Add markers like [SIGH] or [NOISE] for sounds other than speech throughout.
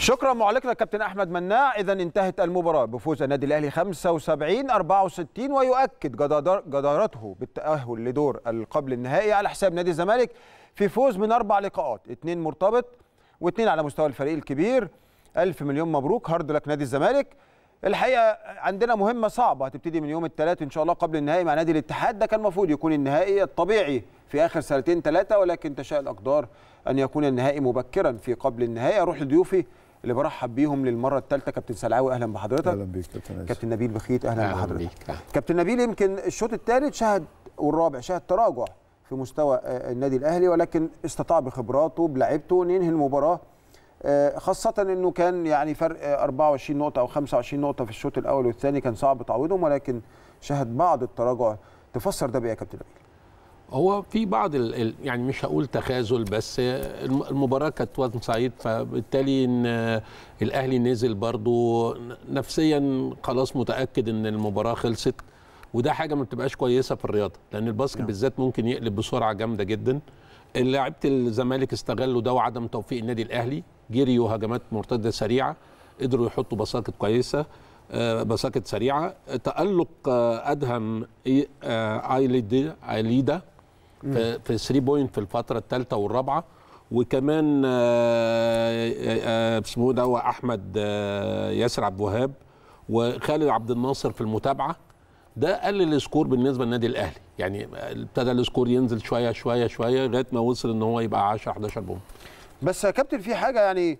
شكرا معلقنا كابتن احمد مناع اذا انتهت المباراه بفوز النادي الاهلي 75 64 ويؤكد جدارته بالتاهل لدور القبل النهائي على حساب نادي الزمالك في فوز من اربع لقاءات اثنين مرتبط واثنين على مستوى الفريق الكبير الف مليون مبروك هارد لك نادي الزمالك الحقيقه عندنا مهمه صعبه هتبتدي من يوم الثلاث ان شاء الله قبل النهائي مع نادي الاتحاد ده كان المفروض يكون النهائي الطبيعي في اخر سنتين ثلاثه ولكن تشاء الاقدار ان يكون النهائي مبكرا في قبل النهائي اروح لضيوفي اللي برحب بيهم للمره الثالثه كابتن سلعاوي اهلا بحضرتك اهلا بيك كابتن كابتن نبيل بخيت اهلا, أهلا بحضرتك بيك. نعم. كابتن نبيل يمكن الشوط الثالث شهد والرابع شهد تراجع في مستوى آه، النادي الاهلي ولكن استطاع بخبراته بلعبته ان ينهي المباراه آه، خاصة انه كان يعني فرق 24 آه، نقطة او 25 نقطة في الشوط الاول والثاني كان صعب تعويضهم ولكن شهد بعض التراجع تفسر ده بايه يا كابتن نبيل؟ هو في بعض ال يعني مش هقول تخاذل بس المباراه كانت وزن صعيد فبالتالي ان الاهلي نزل برضو نفسيا خلاص متاكد ان المباراه خلصت وده حاجه ما بتبقاش كويسه في الرياضه لان الباسكت نعم. بالذات ممكن يقلب بسرعه جامده جدا لعيبه الزمالك استغلوا ده وعدم توفيق النادي الاهلي جريوا هجمات مرتده سريعه قدروا يحطوا بساكت كويسه آه، بساكت سريعه تالق آه، ادهم آه، ايليدا في 3 بوينت في الفتره الثالثه والرابعه وكمان آه، آه، آه، اسمه ده احمد ياسر عبد الوهاب وخالد عبد الناصر في المتابعه ده قلل السكور بالنسبه للنادي الاهلي يعني ابتدى السكور ينزل شويه شويه شويه لغايه ما وصل ان هو يبقى 10 11 بوم بس يا كابتن في حاجه يعني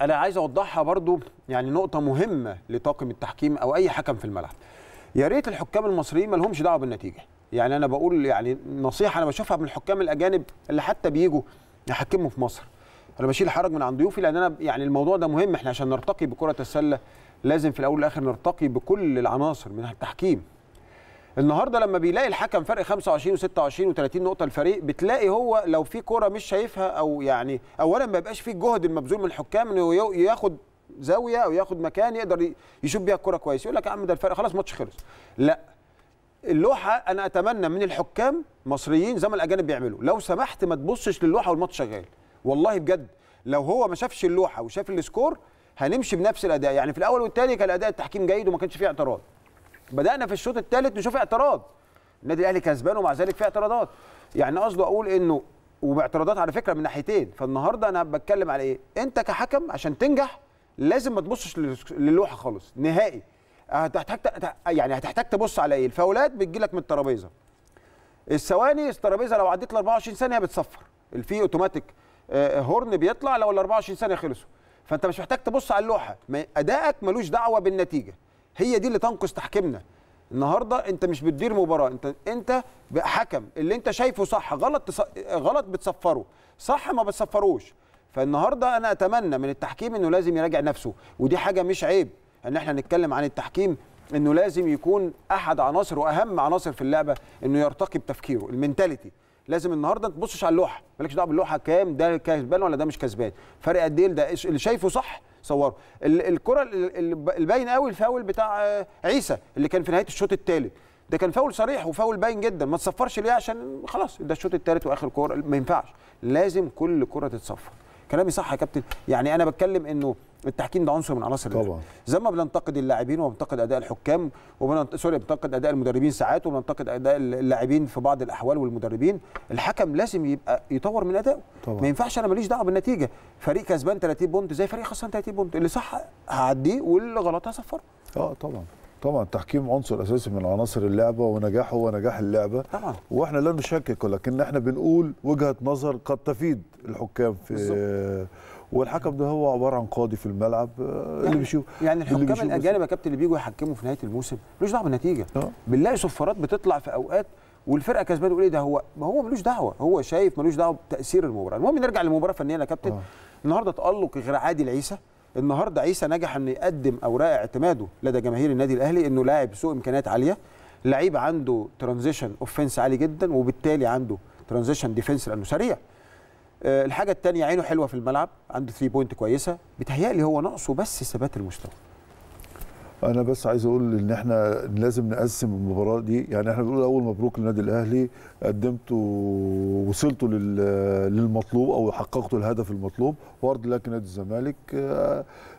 انا عايز اوضحها برضو يعني نقطه مهمه لطاقم التحكيم او اي حكم في الملعب يا ريت الحكام المصريين ما لهمش دعوه بالنتيجه يعني انا بقول يعني نصيحه انا بشوفها من الحكام الاجانب اللي حتى بيجوا يحكموا في مصر انا بشيل حرج من عند ضيوفي لان انا يعني الموضوع ده مهم احنا عشان نرتقي بكره السله لازم في الاول والاخر نرتقي بكل العناصر من التحكيم النهارده لما بيلاقي الحكم فرق 25 و26 و30 نقطه الفريق بتلاقي هو لو في كوره مش شايفها او يعني اولا ما يبقاش فيه الجهد المبذول من الحكام انه ياخد زاويه او ياخد مكان يقدر يشوف بيها الكوره كويس يقول لك يا عم ده الفرق خلاص ماتش خلص لا اللوحه انا اتمنى من الحكام مصريين زي ما الاجانب بيعملوا لو سمحت ما تبصش للوحه والماتش شغال والله بجد لو هو ما شافش اللوحه وشاف السكور هنمشي بنفس الاداء يعني في الاول والثاني كان اداء التحكيم جيد وما كانش فيه اعتراض بدانا في الشوط الثالث نشوف اعتراض النادي الاهلي كسبان ومع ذلك فيه اعتراضات يعني قصده اقول انه وباعتراضات على فكره من ناحيتين فالنهارده انا بتكلم على ايه انت كحكم عشان تنجح لازم ما تبصش للوحه خالص نهائي هتحتاج يعني هتحتاج تبص على ايه الفاولات بتجي لك من الترابيزه الثواني الترابيزه لو عديت ال 24 ثانيه بتصفر الفي اوتوماتيك آه، آه، هورن بيطلع لو ال 24 ثانيه خلصوا فانت مش محتاج تبص على اللوحه ادائك ملوش دعوه بالنتيجه هي دي اللي تنقص تحكيمنا النهارده انت مش بتدير مباراه انت انت حكم اللي انت شايفه صح غلط تص... غلط بتصفره صح ما بتصفروش فالنهارده انا اتمنى من التحكيم انه لازم يراجع نفسه ودي حاجه مش عيب ان احنا نتكلم عن التحكيم انه لازم يكون احد عناصر واهم عناصر في اللعبه انه يرتقي بتفكيره المينتاليتي لازم النهارده ما تبصش على اللوحه مالكش دعوه باللوحه كام ده كسبان ولا ده مش كسبان فرق قد ايه ده اللي شايفه صح صوره الكره الباين قوي الفاول بتاع عيسى اللي كان في نهايه الشوط الثالث ده كان فاول صريح وفاول باين جدا ما تصفرش ليه عشان خلاص ده الشوط الثالث واخر كوره ما ينفعش لازم كل كره تتصفر كلامي صح يا كابتن يعني انا بتكلم انه التحكيم ده عنصر من عناصر طبعا زي ما بننتقد اللاعبين وبننتقد اداء الحكام وبننت... سوري بننتقد اداء المدربين ساعات وبننتقد اداء اللاعبين في بعض الاحوال والمدربين الحكم لازم يبقى يطور من ادائه ما ينفعش انا ماليش دعوه بالنتيجه فريق كسبان 30 بونت زي فريق خسران 30 بونت اللي صح هعديه واللي غلط هصفره اه طبعا طبعا التحكيم عنصر اساسي من عناصر اللعبه ونجاحه هو نجاح اللعبه طبعا واحنا لا نشكك ولكن احنا بنقول وجهه نظر قد تفيد الحكام في والحكم ده هو عباره عن قاضي في الملعب آه، يعني, يعني اللي بيشوف يعني الحكام الاجانب يا كابتن اللي بييجوا يحكموا في نهايه الموسم ملوش دعوه بالنتيجه آه. بنلاقي صفارات بتطلع في اوقات والفرقه كسبانه يقول ايه ده هو ما هو ملوش دعوه هو شايف ملوش دعوه بتاثير المباراه المهم نرجع للمباراه الفنيه يا كابتن آه. النهارده تالق غير عادي لعيسى النهارده عيسى نجح انه يقدم اوراق اعتماده لدى جماهير النادي الاهلي انه لاعب سوء امكانيات عاليه لعيب عنده ترانزيشن اوفنس عالي جدا وبالتالي عنده ترانزيشن ديفنس لانه سريع آه، الحاجه الثانيه عينه حلوه في الملعب عنده 3 بوينت كويسه بتهيألي هو ناقصه بس ثبات المستوى انا بس عايز اقول ان احنا لازم نقسم المباراه دي يعني احنا بنقول اول مبروك للنادي الاهلي قدمتوا وصلتوا للمطلوب او حققتوا الهدف المطلوب وارد لك نادي الزمالك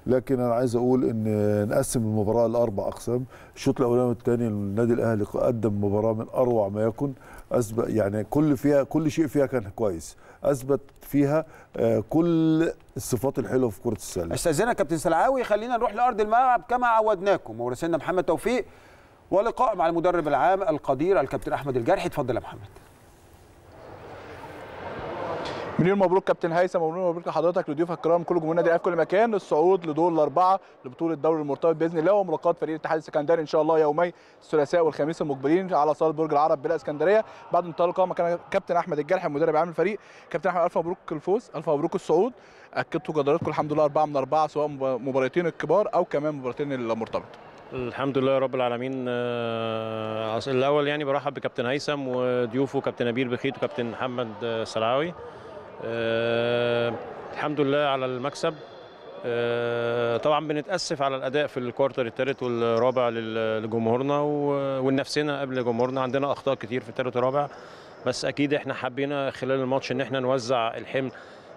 لكن انا عايز اقول ان نقسم المباراه لاربع اقسام الشوط الاولاني والثاني النادي الاهلي قدم مباراه من اروع ما يكن اثبت يعني كل فيها كل شيء فيها كان كويس اثبت فيها آه، كل الصفات الحلوه في كره السله استاذنا كابتن سلعاوي خلينا نروح لارض الملعب كما عودناكم ورسلنا محمد توفيق ولقاء مع المدرب العام القدير الكابتن احمد الجرحي اتفضل يا محمد مليون مبروك كابتن هيثم ومليون مبروك لحضرتك لضيوفك الكرام كل جمهور النادي الاهلي في كل مكان الصعود لدور الاربعه لبطوله الدوري المرتبط باذن الله وملاقات فريق الاتحاد السكندري ان شاء الله يومي الثلاثاء والخميس المقبلين على صاله برج العرب بلا اسكندريه بعد انطلاق مكان كابتن احمد الجرح المدرب العام الفريق كابتن احمد الف مبروك الفوز الف مبروك الصعود اكدتوا جدارتكم الحمد لله اربعه من اربعه سواء مباراتين الكبار او كمان مباراتين المرتبط الحمد لله رب العالمين آه، الاول يعني برحب بكابتن هيثم وضيوفه كابتن نبيل بخيت وكابتن محمد آه، سلعاوي آه، الحمد لله على المكسب آه، طبعا بنتاسف على الاداء في الكوارتر الثالث والرابع لجمهورنا ونفسنا قبل جمهورنا عندنا اخطاء كتير في الثالث والرابع بس اكيد احنا حبينا خلال الماتش ان احنا نوزع الحمل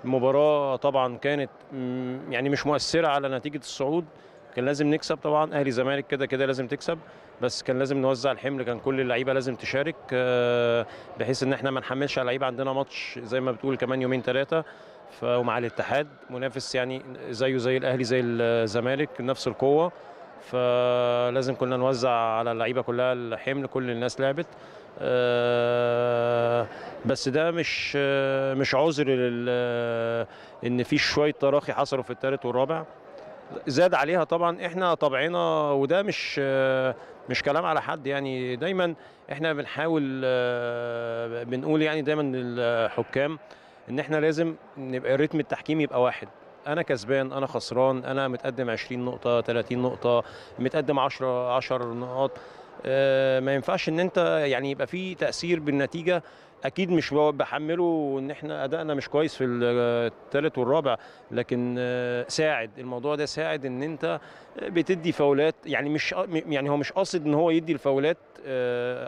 المباراه طبعا كانت يعني مش مؤثره على نتيجه الصعود كان لازم نكسب طبعا اهلي زمالك كده كده لازم تكسب بس كان لازم نوزع الحمل كان كل اللعيبه لازم تشارك آه، بحيث ان احنا ما نحملش على اللعيبه عندنا ماتش زي ما بتقول كمان يومين ثلاثه ومع الاتحاد منافس يعني زيه زي الاهلي زي الزمالك نفس القوه فلازم كنا نوزع على اللعيبه كلها الحمل كل الناس لعبت آه، بس ده مش آه، مش عذر ان في شويه تراخي حصلوا في الثالث والرابع زاد عليها طبعا احنا طبعنا وده مش مش كلام على حد يعني دايما احنا بنحاول آه، بنقول يعني دايما للحكام ان احنا لازم نبقى الريتم التحكيم يبقى واحد انا كسبان انا خسران انا متقدم 20 نقطه 30 نقطه متقدم 10 10 نقاط آه، ما ينفعش ان انت يعني يبقى في تاثير بالنتيجه اكيد مش بحمله ان احنا ادائنا مش كويس في الثالث والرابع لكن آه، ساعد الموضوع ده ساعد ان انت آه، بتدي فاولات يعني مش آه، يعني هو مش قاصد ان هو يدي الفاولات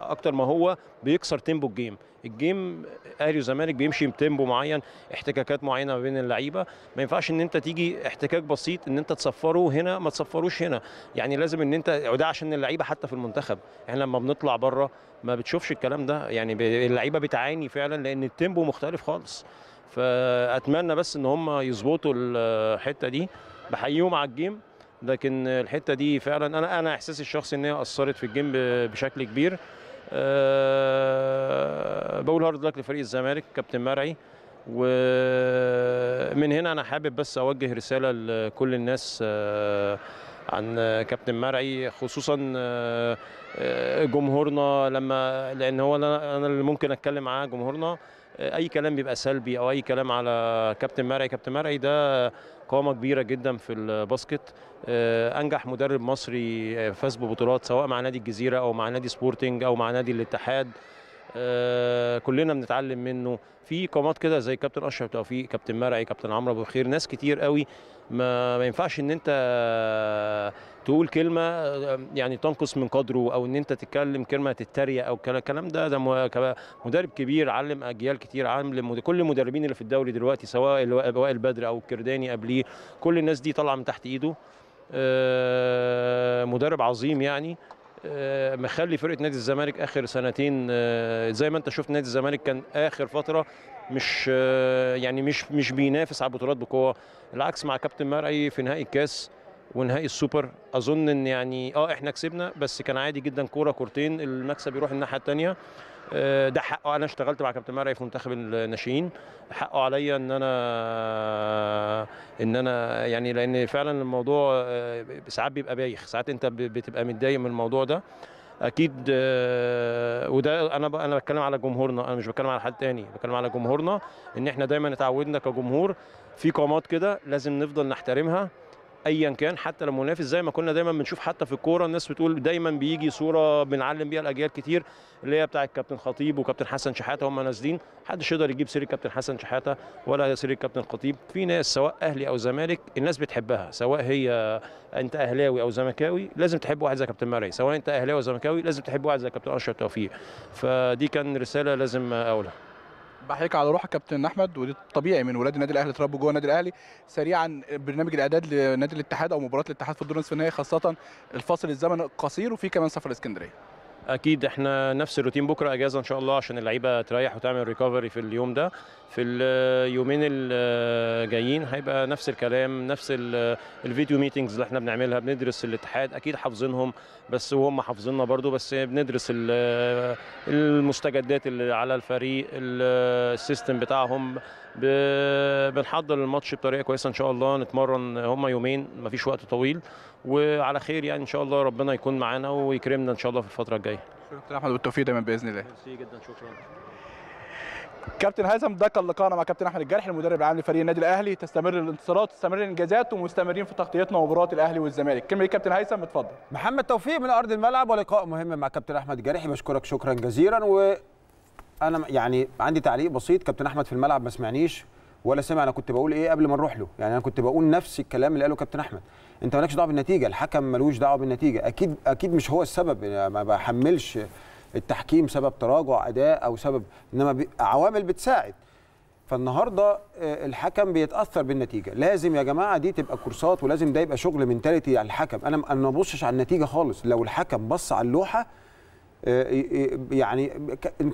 اكتر ما هو بيكسر تيمبو الجيم الجيم اهلي وزمالك بيمشي بتيمبو معين احتكاكات معينه ما بين اللعيبه ما ينفعش ان انت تيجي احتكاك بسيط ان انت تصفره هنا ما تصفروش هنا يعني لازم ان انت وده عشان اللعيبه حتى في المنتخب احنا لما بنطلع بره ما بتشوفش الكلام ده يعني اللعيبه بتعاني فعلا لان التيمبو مختلف خالص فاتمنى بس ان هم يظبطوا الحته دي بحييهم على الجيم لكن الحته دي فعلا انا انا احساسي الشخصي ان هي اثرت في الجيم بشكل كبير آه، بقول هارد لك لفريق الزمالك كابتن مرعي ومن هنا انا حابب بس اوجه رساله لكل الناس آه، عن كابتن مرعي خصوصا آه، جمهورنا لما لان هو انا اللي ممكن اتكلم معاه جمهورنا اي كلام بيبقى سلبي او اي كلام على كابتن مرعي كابتن مرعي ده قامه كبيره جدا في الباسكت آه، انجح مدرب مصري آه، فاز ببطولات سواء مع نادي الجزيره او مع نادي سبورتنج او مع نادي الاتحاد آه، كلنا بنتعلم منه في قامات كده زي كابتن اشرف توفيق كابتن مرعي كابتن عمرو ابو خير ناس كتير قوي ما, ما ينفعش ان انت تقول كلمه آه، يعني تنقص من قدره او ان انت تتكلم كلمه تتريق او الكلام ده ده مدرب كبير علم اجيال كتير علم كل المدربين اللي في الدوري دلوقتي سواء وائل بدر او الكرداني قبليه كل الناس دي طالعه من تحت ايده آه، مدرب عظيم يعني آه، مخلي فرقه نادي الزمالك اخر سنتين آه، زي ما انت شفت نادي الزمالك كان اخر فتره مش آه، يعني مش مش بينافس على البطولات بقوه العكس مع كابتن مرعي في نهائي الكاس ونهائي السوبر اظن ان يعني اه احنا كسبنا بس كان عادي جدا كوره كورتين المكسب يروح الناحيه الثانيه آه، ده حقه انا اشتغلت مع كابتن مرعي في منتخب الناشئين حقه عليا ان انا ان انا يعني لان فعلا الموضوع آه، ساعات بيبقى بايخ ساعات انت بتبقى متضايق من الموضوع ده اكيد آه، وده انا انا بتكلم على جمهورنا انا مش بتكلم على حد تاني بتكلم على جمهورنا ان احنا دايما اتعودنا كجمهور في قامات كده لازم نفضل نحترمها ايا كان حتى لو منافس زي ما كنا دايما بنشوف حتى في الكوره الناس بتقول دايما بيجي صوره بنعلم بيها الاجيال كتير اللي هي بتاعه كابتن خطيب وكابتن حسن شحاته هم نازلين محدش يقدر يجيب سيره كابتن حسن شحاته ولا سيره كابتن خطيب في ناس سواء اهلي او زمالك الناس بتحبها سواء هي انت اهلاوي او زمكاوي لازم تحب واحد زي كابتن مرعي سواء انت اهلاوي او زمكاوي لازم تحب واحد زي كابتن اشرف توفيق فدي كان رساله لازم اقولها بحيك على روحك كابتن احمد ودي طبيعي من ولاد النادي الاهلي اتربوا جوه النادي الاهلي سريعا برنامج الاعداد لنادي الاتحاد او مباراه الاتحاد في الدور النصف النهائي خاصه الفاصل الزمن قصير وفي كمان سفر اسكندريه اكيد احنا نفس الروتين بكره اجازه ان شاء الله عشان اللعيبه تريح وتعمل ريكفري في اليوم ده في اليومين آه، الجايين آه، هيبقى نفس الكلام نفس آه، الفيديو ميتنجز اللي احنا بنعملها بندرس الاتحاد اكيد حافظينهم بس وهم حافظيننا برضو بس بندرس المستجدات اللي على الفريق السيستم بتاعهم بنحضر الماتش بطريقه كويسه ان شاء الله نتمرن هم يومين مفيش وقت طويل وعلى خير يعني ان شاء الله ربنا يكون معانا ويكرمنا ان شاء الله في الفتره الجايه شكرا احمد والتوفيق دايما باذن الله ميرسي جدا شكرا كابتن هيثم ده كان لقائنا مع كابتن احمد الجرح المدرب العام لفريق النادي الاهلي تستمر الانتصارات تستمر الانجازات ومستمرين في تغطيتنا ومباريات الاهلي والزمالك كلمه إيه كابتن هيثم اتفضل محمد توفيق من ارض الملعب ولقاء مهم مع كابتن احمد الجرحي بشكرك شكرا جزيلا وانا يعني عندي تعليق بسيط كابتن احمد في الملعب ما سمعنيش ولا سمع انا كنت بقول ايه قبل ما نروح له يعني انا كنت بقول نفس الكلام اللي قاله كابتن احمد انت مالكش دعوه بالنتيجه الحكم ملوش دعوه بالنتيجه اكيد اكيد مش هو السبب ما بحملش التحكيم سبب تراجع اداء او سبب انما عوامل بتساعد فالنهارده آه، الحكم بيتاثر بالنتيجه لازم يا جماعه دي تبقى كورسات ولازم ده يبقى شغل منتاليتي على الحكم انا ما ببصش على النتيجه خالص لو الحكم بص على اللوحه آه، يعني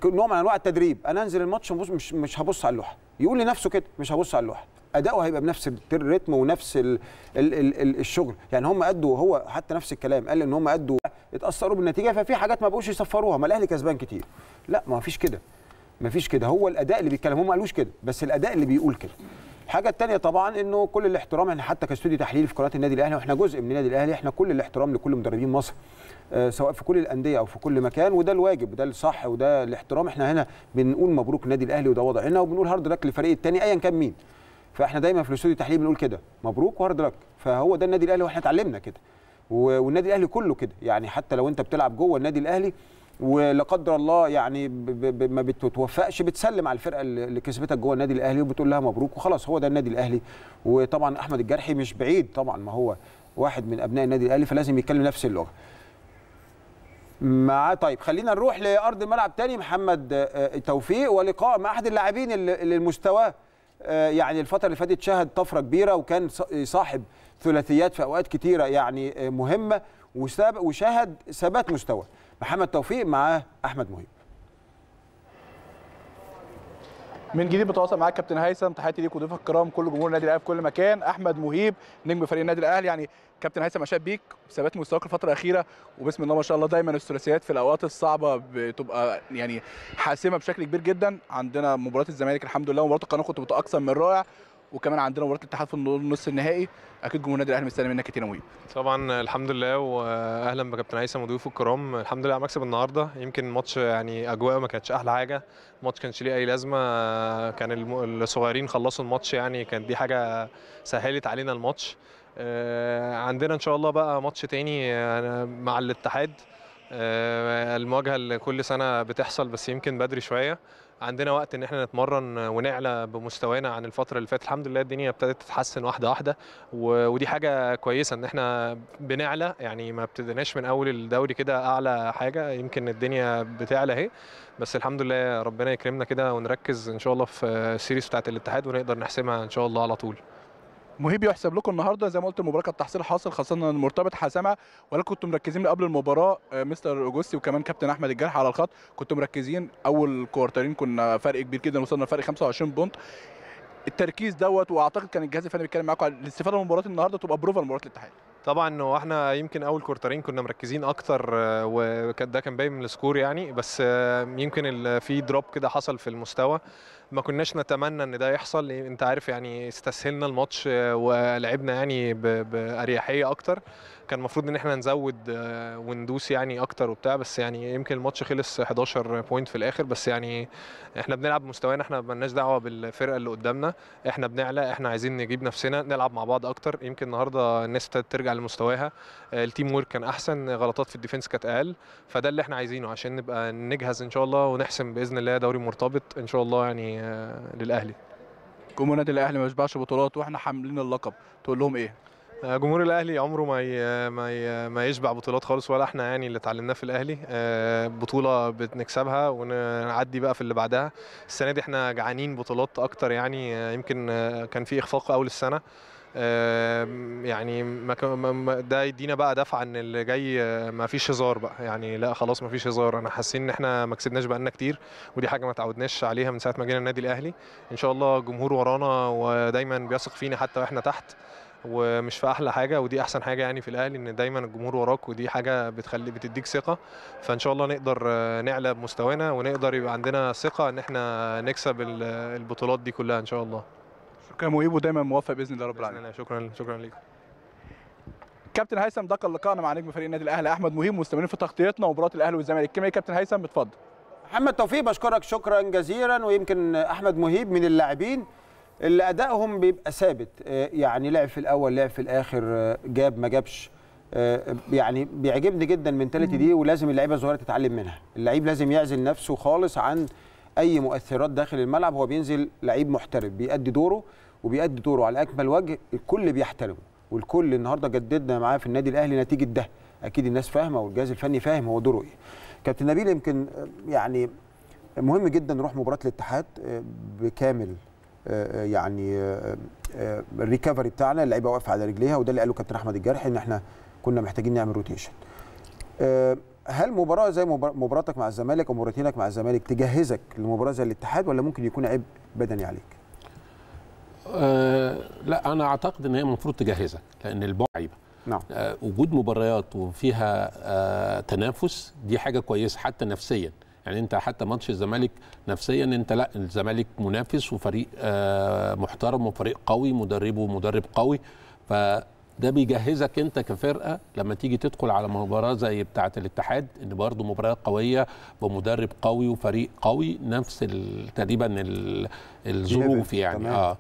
نوع من انواع التدريب انا انزل الماتش مش مش هبص على اللوحه يقول لنفسه كده مش هبص على اللوحه اداؤه هيبقى بنفس الريتم ونفس الـ الـ الـ الـ الشغل يعني هم ادوا هو حتى نفس الكلام قال ان هم ادوا اتاثروا بالنتيجه ففي حاجات ما بقوش يصفروها ما الاهلي كسبان كتير لا ما فيش كده ما فيش كده هو الاداء اللي بيتكلم هم ما قالوش كده بس الاداء اللي بيقول كده الحاجه الثانيه طبعا انه كل الاحترام احنا حتى كاستوديو تحليل في قناه النادي الاهلي واحنا جزء من النادي الاهلي احنا كل الاحترام لكل مدربين مصر آه، سواء في كل الانديه او في كل مكان وده الواجب وده الصح وده الاحترام احنا هنا بنقول مبروك النادي الاهلي وده وضعنا وبنقول هارد لك للفريق الثاني ايا كان مين فاحنا دايما في الاستوديو التحليلي بنقول كده مبروك وهارد لك فهو ده النادي الاهلي واحنا اتعلمنا كده والنادي الاهلي كله كده يعني حتى لو انت بتلعب جوه النادي الاهلي ولا قدر الله يعني ب ب ما بتتوفقش بتسلم على الفرقه اللي كسبتك جوه النادي الاهلي وبتقول لها مبروك وخلاص هو ده النادي الاهلي وطبعا احمد الجرحي مش بعيد طبعا ما هو واحد من ابناء النادي الاهلي فلازم يتكلم نفس اللغه مع طيب خلينا نروح لارض الملعب تاني محمد آه، آه، توفيق ولقاء مع احد اللاعبين اللي مستواه آه، يعني الفتره اللي فاتت شهد طفره كبيره وكان صاحب ثلاثيات في اوقات كتيره يعني آه، مهمه وشهد ثبات مستوى محمد توفيق مع احمد مهيب من جديد بتواصل معاك كابتن هيثم تحياتي ليك وضيوفك الكرام كل جمهور النادي الاهلي في كل مكان احمد مهيب نجم فريق النادي الاهلي يعني كابتن هيثم اشاد بيك ثبات مستواك الفتره الاخيره وبسم الله ما شاء الله دايما الثلاثيات في الاوقات الصعبه بتبقى يعني حاسمه بشكل كبير جدا عندنا مباراه الزمالك الحمد لله ومباراه القناه كنت اكثر من رائع وكمان عندنا مباراه الاتحاد في النص النهائي اكيد جمهور النادي الاهلي مستني منك كتير قوي طبعا الحمد لله واهلا بكابتن هيثم وضيوفه الكرام الحمد لله على مكسب النهارده يمكن ماتش يعني اجواءه ما كانتش احلى حاجه الماتش كانش ليه اي لازمه كان الصغيرين خلصوا الماتش يعني كانت دي حاجه سهلت علينا الماتش آه، عندنا ان شاء الله بقى ماتش تاني آه، مع الاتحاد آه، المواجهه اللي كل سنه بتحصل بس يمكن بدري شويه عندنا وقت ان احنا نتمرن ونعلى بمستوانا عن الفتره اللي فاتت الحمد لله الدنيا ابتدت تتحسن واحده واحده ودي حاجه كويسه ان احنا بنعلى يعني ما ابتديناش من اول الدوري كده اعلى حاجه يمكن الدنيا بتعلى اهي بس الحمد لله ربنا يكرمنا كده ونركز ان شاء الله في السيريز بتاعه الاتحاد ونقدر نحسمها ان شاء الله على طول مهيب يحسب لكم النهارده زي ما قلت المباراه كانت تحصيل حاصل خاصه ان المرتبط حسامه ولا كنتوا مركزين قبل المباراه آه، مستر اوجوستي وكمان كابتن احمد الجرح على الخط كنتوا مركزين اول كوارترين كنا فرق كبير جدا وصلنا لفرق 25 بونت التركيز دوت واعتقد كان الجهاز الفني بيتكلم معاكم الاستفاده من مباراه النهارده تبقى بروفا لمباراه الاتحاد طبعا هو احنا يمكن اول كورترين كنا مركزين اكتر آه، وكان ده كان باين من السكور يعني بس آه، يمكن في دروب كده حصل في المستوى ما كناش نتمنى ان ده يحصل انت عارف يعني استسهلنا الماتش آه، ولعبنا يعني باريحيه اكتر كان المفروض ان احنا نزود آه، وندوس يعني اكتر وبتاع بس يعني يمكن الماتش خلص 11 بوينت في الاخر بس يعني احنا بنلعب بمستوانا احنا مالناش دعوه بالفرقه اللي قدامنا احنا بنعلى احنا عايزين نجيب نفسنا نلعب مع بعض اكتر يمكن النهارده الناس ابتدت ترجع لمستواها آه، التيم ورك كان احسن غلطات في الديفنس كانت اقل فده اللي احنا عايزينه عشان نبقى نجهز ان شاء الله ونحسم باذن الله دوري مرتبط ان شاء الله يعني آه، للاهلي كومو نادي الاهلي ما بيشبعش بطولات واحنا حاملين اللقب تقول لهم ايه جمهور الاهلي عمره ما ي... ما ي... ما يشبع بطولات خالص ولا احنا يعني اللي اتعلمناه في الاهلي آه، بطوله بنكسبها ونعدي بقى في اللي بعدها السنه دي احنا جعانين بطولات اكتر يعني آه، يمكن آه، كان في اخفاق اول السنه يعني ده يدينا بقى دفعه ان اللي جاي ما فيش هزار بقى يعني لا خلاص ما فيش هزار انا حاسين ان احنا ما كسبناش بقالنا كتير ودي حاجه ما تعودناش عليها من ساعه ما جينا النادي الاهلي ان شاء الله الجمهور ورانا ودايما بيثق فينا حتى واحنا تحت ومش في احلى حاجه ودي احسن حاجه يعني في الاهلي ان دايما الجمهور وراك ودي حاجه بتخلي بتديك ثقه فان شاء الله نقدر آه، نعلى بمستوانا ونقدر يبقى عندنا ثقه ان احنا نكسب البطولات دي كلها ان شاء الله شكرا مهيب ودايما موفق باذن الله رب العالمين شكرا شكرا ليك كابتن هيثم ده كان لقائنا مع نجم فريق النادي الاهلي احمد مهيب مستمرين في تغطيتنا ومباراه الاهلي والزمالك كما كابتن هيثم اتفضل محمد توفيق بشكرك شكرا جزيلا ويمكن احمد مهيب من اللاعبين اللي ادائهم بيبقى ثابت آه، يعني لعب في الاول لعب في الاخر آه، جاب ما جابش آه، يعني بيعجبني جدا المنتاليتي دي ولازم اللعيبه الصغيره تتعلم منها اللعيب لازم يعزل نفسه خالص عن اي مؤثرات داخل الملعب هو بينزل لعيب محترف بيأدي دوره وبيأدي دوره على اكمل وجه الكل بيحترمه والكل النهارده جددنا معاه في النادي الاهلي نتيجه ده اكيد الناس فاهمه والجهاز الفني فاهم هو دوره ايه كابتن نبيل يمكن يعني مهم جدا نروح مباراه الاتحاد بكامل آه، آه، يعني آه، الريكفري بتاعنا اللعيبه واقفه على رجليها وده اللي قاله كابتن احمد الجرحي ان احنا كنا محتاجين نعمل روتيشن هل مباراه زي مباراتك مع الزمالك او مباراتينك مع الزمالك تجهزك لمباراه زي الاتحاد ولا ممكن يكون عبء بدني عليك أه لا انا اعتقد ان هي المفروض تجهزك لان البعيبه نعم. أه وجود مباريات وفيها أه تنافس دي حاجه كويسه حتى نفسيا يعني انت حتى ماتش الزمالك نفسيا انت لا الزمالك منافس وفريق آه، محترم وفريق قوي مدربه مدرب قوي ف ده بيجهزك انت كفرقه لما تيجي تدخل على مباراه زي بتاعه الاتحاد ان برضه مباراه قويه بمدرب قوي وفريق قوي نفس تقريبا الظروف يعني آه.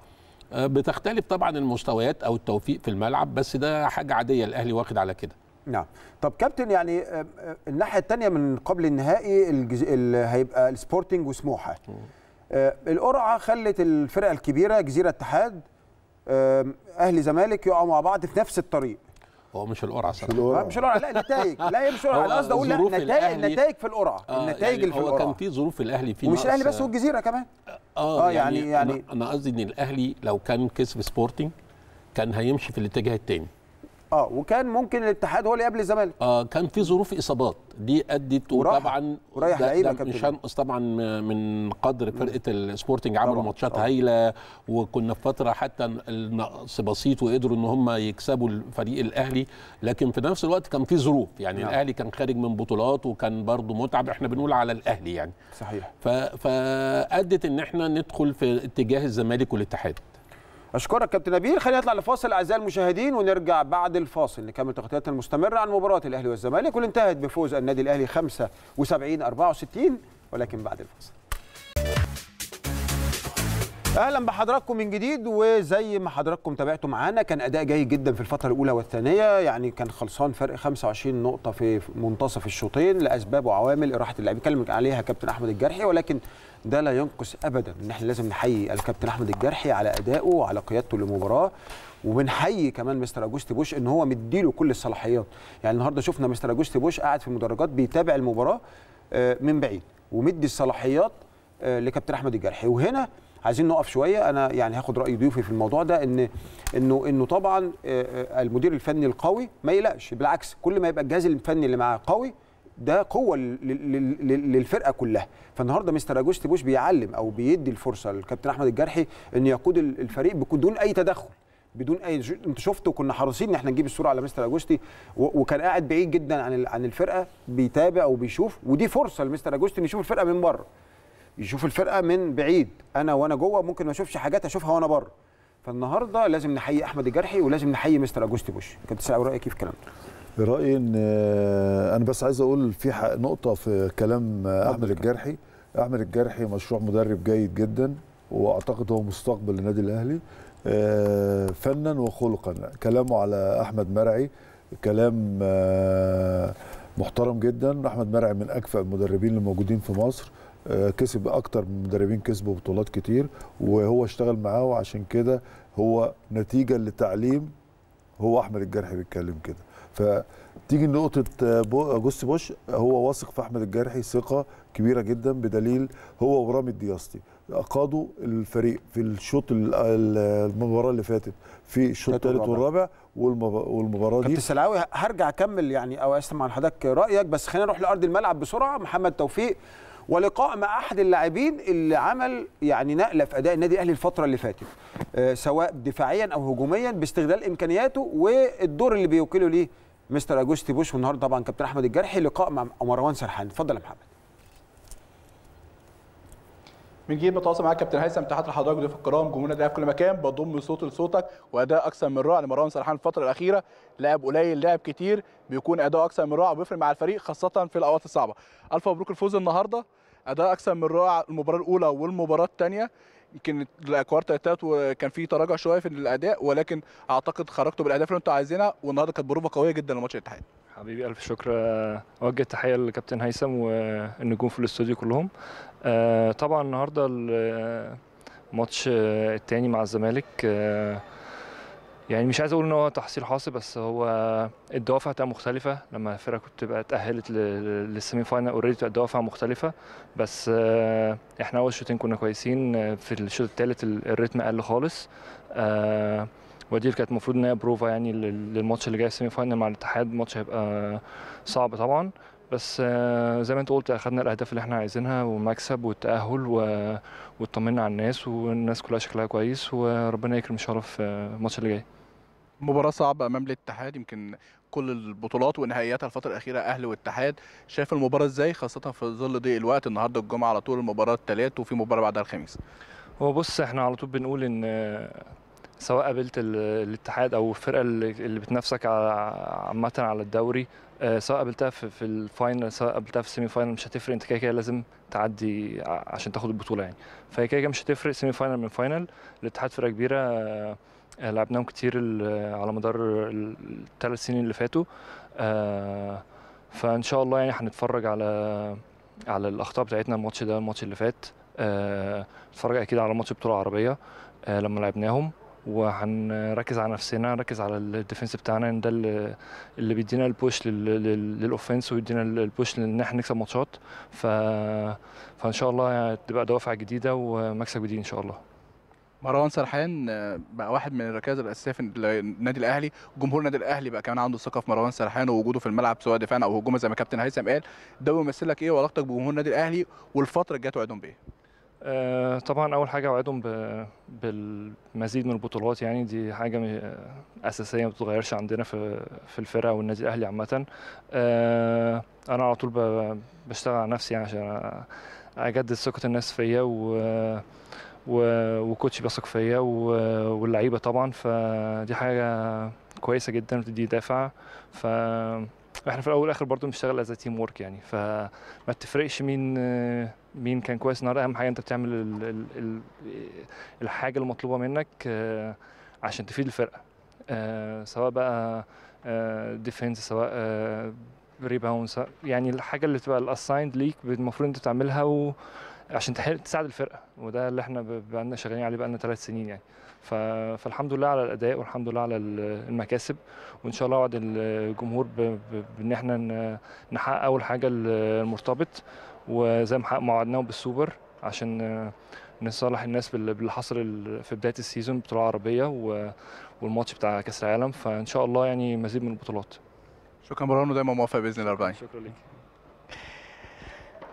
اه بتختلف طبعا المستويات او التوفيق في الملعب بس ده حاجه عاديه الاهلي واخد على كده نعم طب كابتن يعني آه، آه، الناحيه الثانيه من قبل النهائي الجز... ال... هيبقى السبورتنج وسموحه آه، القرعه خلت الفرقه الكبيره جزيره اتحاد اهلي زمالك يقعوا مع بعض في نفس الطريق هو مش القرعه صراحه مش القرعه, مش القرعة. لا النتائج [LAUGHS] لا هي مش القرعه انا قصدي اقول لا النتائج في القرعه آه النتائج يعني في القرعه هو كان في ظروف الاهلي في مش الاهلي بس والجزيره كمان اه, آه يعني يعني, يعني. انا قصدي ان الاهلي لو كان كسب سبورتنج كان هيمشي في الاتجاه الثاني اه وكان ممكن الاتحاد هو اللي قبل الزمالك اه كان في ظروف اصابات دي ادت وطبعا ورايح لعيبه كابتن هشام طبعا من قدر فرقه السبورتنج عملوا ماتشات هايله وكنا في فتره حتى النقص بسيط وقدروا ان هم يكسبوا الفريق الاهلي لكن في نفس الوقت كان في ظروف يعني نعم. الاهلي كان خارج من بطولات وكان برضه متعب احنا بنقول على الاهلي يعني صحيح فادت ان احنا ندخل في اتجاه الزمالك والاتحاد اشكرك كابتن نبيل خلينا نطلع لفاصل اعزائي المشاهدين ونرجع بعد الفاصل نكمل تغطياتنا المستمره عن مباراه الاهلي والزمالك واللي انتهت بفوز النادي الاهلي 75 64 ولكن بعد الفاصل اهلا بحضراتكم من جديد وزي ما حضراتكم تابعتوا معانا كان اداء جيد جدا في الفتره الاولى والثانيه يعني كان خلصان فرق 25 نقطه في منتصف الشوطين لاسباب وعوامل اراحه اللاعبين كلمك عليها كابتن احمد الجرحي ولكن ده لا ينقص ابدا ان احنا لازم نحيي الكابتن احمد الجرحي على ادائه وعلى قيادته للمباراه وبنحيي كمان مستر اجوستي بوش ان هو مديله كل الصلاحيات يعني النهارده شفنا مستر اجوستي بوش قاعد في المدرجات بيتابع المباراه آه، من بعيد ومدي الصلاحيات آه، لكابتن احمد الجرحي وهنا عايزين نقف شويه انا يعني هاخد راي ضيوفي في الموضوع ده ان انه انه طبعا آه، المدير الفني القوي ما يقلقش بالعكس كل ما يبقى الجهاز الفني اللي معاه قوي ده قوه للفرقه كلها فالنهارده مستر اجوستي بوش بيعلم او بيدي الفرصه للكابتن احمد الجرحي ان يقود الفريق بدون اي تدخل بدون اي انت شفتوا كنا حريصين ان احنا نجيب الصوره على مستر اجوستي وكان قاعد بعيد جدا عن عن الفرقه بيتابع وبيشوف ودي فرصه لمستر اجوستي ان يشوف الفرقه من بره يشوف الفرقه من بعيد انا وانا جوه ممكن ما اشوفش حاجات اشوفها وانا بره فالنهارده لازم نحيي احمد الجرحي ولازم نحيي مستر اجوستي بوش كنت تسال رايك كيف إيه الكلام ده رايي ان آه، انا بس عايز اقول في نقطه في كلام آه، احمد الجرحي احمد الجرحي مشروع مدرب جيد جدا واعتقد هو مستقبل للنادي الاهلي آه، فنا وخلقا كلامه على احمد مرعي كلام محترم جدا احمد مرعي من اكفأ المدربين اللي موجودين في مصر كسب اكتر من مدربين كسبوا بطولات كتير وهو اشتغل معاه وعشان كده هو نتيجه لتعليم هو احمد الجرحي بيتكلم كده فتيجي نقطه آه، آه، جوست بوش هو واثق في احمد الجرحي ثقه كبيره جدا بدليل هو ورامي الدياستي قادوا الفريق في الشوط المباراه اللي فاتت في الشوط الثالث والرابع والمباراه دي كابتن سلاوي هرجع اكمل يعني او اسمع لحضرتك حضرتك رايك بس خلينا نروح لارض الملعب بسرعه محمد توفيق ولقاء مع احد اللاعبين اللي عمل يعني نقله في اداء النادي الاهلي الفتره اللي فاتت آه، سواء دفاعيا او هجوميا باستغلال امكانياته والدور اللي بيوكله ليه مستر اجوستي بوش والنهارده طبعا كابتن احمد الجرحي لقاء مع مروان سرحان اتفضل يا محمد من جيل بتواصل معاك كابتن هيثم تحت لحضرتك ضيوف الكرام جمهورنا ده في كل مكان بضم صوت لصوتك واداء اكثر من رائع لمروان سرحان الفتره الاخيره لاعب قليل لاعب كتير بيكون اداء اكثر من رائع وبيفرق مع الفريق خاصه في الاوقات الصعبه الف مبروك الفوز النهارده اداء اكثر من رائع المباراه الاولى والمباراه الثانيه يمكن الثالث وكان في تراجع شويه في الاداء ولكن اعتقد خرجتوا بالاهداف اللي انتوا عايزينها والنهارده كانت بروفه قويه جدا لماتش الاتحاد حبيبي الف شكر اوجه تحيه لكابتن هيثم والنجوم في الاستوديو كلهم آه، طبعا النهارده الماتش آه، التاني مع الزمالك آه، يعني مش عايز اقول ان هو تحصيل حاصل بس هو الدوافع بتبقى مختلفه لما الفرقه كنت بتبقى اتاهلت للسيمي فاينل اوريدي بتبقى الدوافع مختلفه بس آه، احنا اول شوطين كنا كويسين في الشوط الثالث الريتم قل خالص آه، ودي كانت المفروض ان هي بروفا يعني للماتش اللي جاي السيمي فاينل مع الاتحاد الماتش هيبقى صعب طبعا بس آه، زي ما انت قلت اخذنا الاهداف اللي احنا عايزينها ومكسب والتاهل و... واطمنا على الناس والناس كلها شكلها كويس وربنا يكرم ان شاء الله في الماتش اللي جاي مباراة صعبة أمام الاتحاد يمكن كل البطولات ونهائياتها الفترة الأخيرة أهل واتحاد شايف المباراة إزاي خاصة في ظل ضيق الوقت النهاردة الجمعة على طول المباراة الثلاث وفي مباراة بعدها الخميس هو بص احنا على طول بنقول إن سواء قابلت الاتحاد او الفرقه اللي بتنافسك عامه على الدوري آه، سواء قابلتها في الفاينل سواء قابلتها في السيمي فاينل مش هتفرق انت كده كده لازم تعدي عشان تاخد البطوله يعني فهي كده كده مش هتفرق سيمي فاينل من فاينل الاتحاد فرقه كبيره آه، آه، لعبناهم كتير على مدار الثلاث سنين اللي فاتوا آه، فان شاء الله يعني هنتفرج على على الاخطاء بتاعتنا الماتش ده الماتش اللي فات اتفرج آه، اكيد على ماتش بطوله عربيه لما لعبناهم وهنركز على نفسنا نركز على الديفنس بتاعنا ان ده اللي بيدينا البوش للاوفنس ويدينا البوش ان احنا نكسب ماتشات ف... فان شاء الله يعني تبقى دوافع جديده ومكسب جديد ان شاء الله مروان سرحان آه، بقى واحد من الركائز الاساسيه في النادي الاهلي جمهور النادي الاهلي بقى كمان عنده ثقه في مروان سرحان ووجوده في الملعب سواء دفاعا او هجوما زي ما كابتن هيثم قال ده بيمثل لك ايه وعلاقتك بجمهور النادي الاهلي والفتره اللي توعدهم بايه؟ آه طبعا اول حاجه اوعدهم بالمزيد من البطولات يعني دي حاجه آه، اساسيه ما بتتغيرش عندنا في في الفرقه والنادي الاهلي عامه آه انا على طول بشتغل على نفسي يعني عشان اجدد ثقه الناس فيا و وكوتش بيثق فيا واللعيبه طبعا فدي حاجه كويسه جدا وتدي دافع ف احنا في الاول والاخر برضو بنشتغل از تيم ورك يعني فما تفرقش مين مين كان كويس النهارده اهم حاجه انت بتعمل ال ال ال الحاجه المطلوبه منك عشان تفيد الفرقه سواء بقى ديفنس سواء ريباوند يعني الحاجه اللي تبقى الاسايند ليك المفروض انت تعملها و عشان تساعد الفرقه وده اللي احنا بقالنا شغالين عليه بقالنا ثلاث سنين يعني فالحمد لله على الاداء والحمد لله على المكاسب وان شاء الله وعد الجمهور بان احنا نحقق اول حاجه المرتبط وزي ما وعدناهم بالسوبر عشان نصالح الناس باللي حصل في بدايه السيزون بطوله عربيه والماتش بتاع كاس العالم فان شاء الله يعني مزيد من البطولات شكرا مروان ودايما موافق باذن الله 40 شكرا لك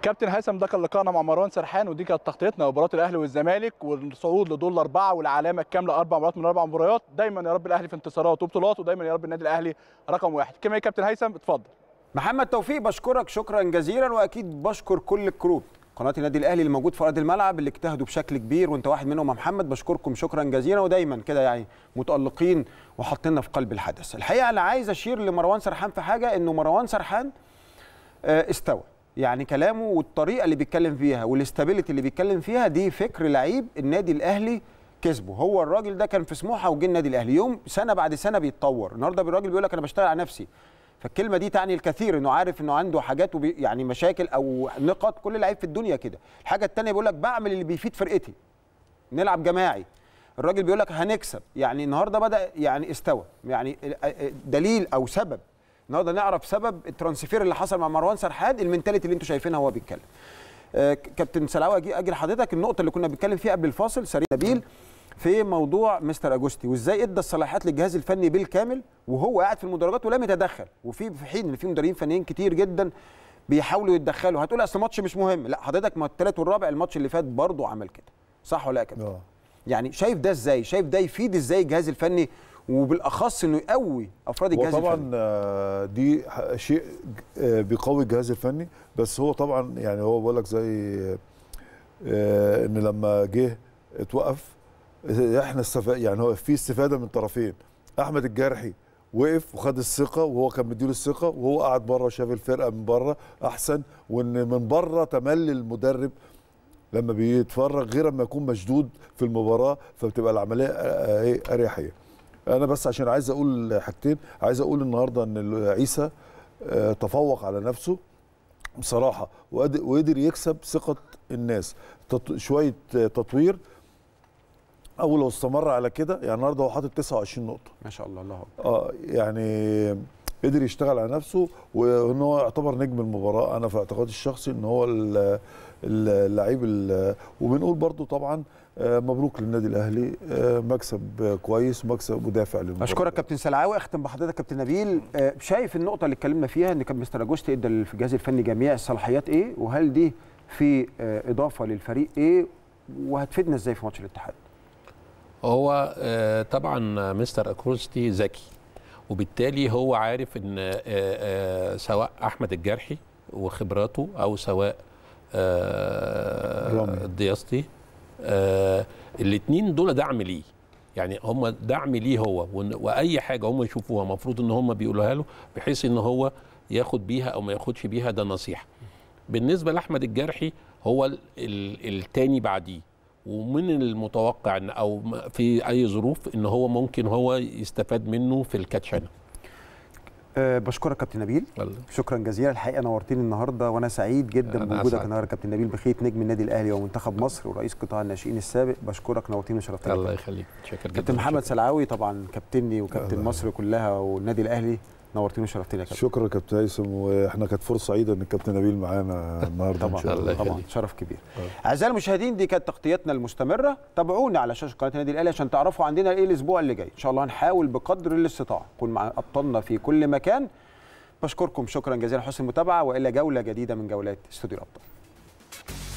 كابتن هيثم ده كان لقائنا مع مروان سرحان ودي كانت تغطيتنا لمباراه الاهلي والزمالك والصعود لدور الاربعه والعلامه الكامله اربع مباريات من اربع مباريات دايما يا رب الاهلي في انتصارات وبطولات ودايما يا رب النادي الاهلي رقم واحد كما كابتن هيثم اتفضل محمد توفيق بشكرك شكرا جزيلا واكيد بشكر كل الكروب قناه النادي الاهلي اللي موجود في ارض الملعب اللي اجتهدوا بشكل كبير وانت واحد منهم يا محمد بشكركم شكرا جزيلا ودايما كده يعني متالقين وحاطيننا في قلب الحدث الحقيقه انا عايز اشير لمروان سرحان في حاجه انه مروان سرحان آه، استوى يعني كلامه والطريقه اللي بيتكلم فيها والاستابيليتي اللي بيتكلم فيها دي فكر لعيب النادي الاهلي كسبه هو الراجل ده كان في سموحه وجه النادي الاهلي يوم سنه بعد سنه بيتطور النهارده الراجل بيقول لك انا بشتغل على نفسي فالكلمه دي تعني الكثير انه عارف انه عنده حاجات وبي يعني مشاكل او نقط كل لعيب في الدنيا كده الحاجه الثانيه بيقول لك بعمل اللي بيفيد فرقتي نلعب جماعي الراجل بيقول لك هنكسب يعني النهارده بدا يعني استوى يعني دليل او سبب النهارده نعرف سبب الترانسفير اللي حصل مع مروان سرحان المنتاليتي اللي انتوا شايفينها وهو بيتكلم آه، كابتن سلاوي اجي اجي لحضرتك النقطه اللي كنا بنتكلم فيها قبل الفاصل سريع نبيل في موضوع مستر اجوستي وازاي ادى الصلاحيات للجهاز الفني بالكامل وهو قاعد في المدرجات ولم يتدخل وفي في حين ان في مدربين فنيين كتير جدا بيحاولوا يتدخلوا هتقول اصل الماتش مش مهم لا حضرتك ما الثالث والرابع الماتش اللي فات برضه عمل كده صح ولا لا يا كابتن اه. يعني شايف ده ازاي شايف ده يفيد ازاي الجهاز الفني وبالاخص انه يقوي افراد الجهاز وطبعا الفني آه، طبعا دي شيء آه، بيقوي الجهاز الفني بس هو طبعا يعني هو بقول لك زي آه، ان لما جه اتوقف احنا استفاد يعني هو في استفاده من طرفين احمد الجارحي وقف وخد الثقه وهو كان مديله الثقه وهو قعد بره شاف الفرقه من بره احسن وان من بره تملي المدرب لما بيتفرج غير اما يكون مشدود في المباراه فبتبقى العمليه إيه، اريحيه انا بس عشان عايز اقول حاجتين عايز اقول النهارده ان عيسى آه، تفوق على نفسه بصراحه وقدر يكسب ثقه الناس شويه آه، تطوير او لو استمر على كده يعني النهارده هو حاطط 29 نقطه ما شاء الله الله اكبر اه يعني قدر يشتغل على نفسه وان هو يعتبر نجم المباراه انا في اعتقادي الشخصي ان هو اللعيب وبنقول برضو طبعا آه، مبروك للنادي الاهلي آه، مكسب كويس ومكسب مدافع للمباراه اشكرك كابتن سلعاوي اختم بحضرتك كابتن نبيل آه، شايف النقطه اللي اتكلمنا فيها ان كان مستر اجوست ادى الجهاز الفني جميع الصلاحيات ايه وهل دي في اضافه للفريق ايه وهتفيدنا ازاي في ماتش الاتحاد هو طبعا مستر اكروستي ذكي وبالتالي هو عارف ان سواء احمد الجرحي وخبراته او سواء دياستي آه الاثنين دول دعم ليه يعني هم دعم ليه هو واي حاجه هم يشوفوها المفروض ان هم بيقولوها له بحيث ان هو ياخد بيها او ما ياخدش بيها ده نصيحه بالنسبه لاحمد الجرحي هو الثاني بعديه ومن المتوقع ان او في اي ظروف ان هو ممكن هو يستفاد منه في الكاتشنه آه، بشكرك كابتن نبيل الله. شكرا جزيلا الحقيقه نورتني النهارده وانا سعيد جدا بوجودك النهارده كابتن نبيل بخيت نجم النادي الاهلي ومنتخب مصر ورئيس قطاع الناشئين السابق بشكرك نورتني وشرفتني الله يخليك شكرا جدا كابتن محمد سلعاوي طبعا كابتني وكابتن مصر كلها والنادي الاهلي نورتيني وشرفتينا يا كابتن شكرا يا كابتن هيثم واحنا كانت فرصه سعيده ان الكابتن نبيل معانا النهارده طبعا إن شاء الله طبعا شرف كبير آه. اعزائي المشاهدين دي كانت تغطيتنا المستمره تابعونا على شاشه قناه النادي الاهلي عشان تعرفوا عندنا ايه الاسبوع اللي جاي ان شاء الله هنحاول بقدر الاستطاعه نكون مع ابطالنا في كل مكان بشكركم شكرا جزيلا حسن المتابعه والى جوله جديده من جولات استوديو الابطال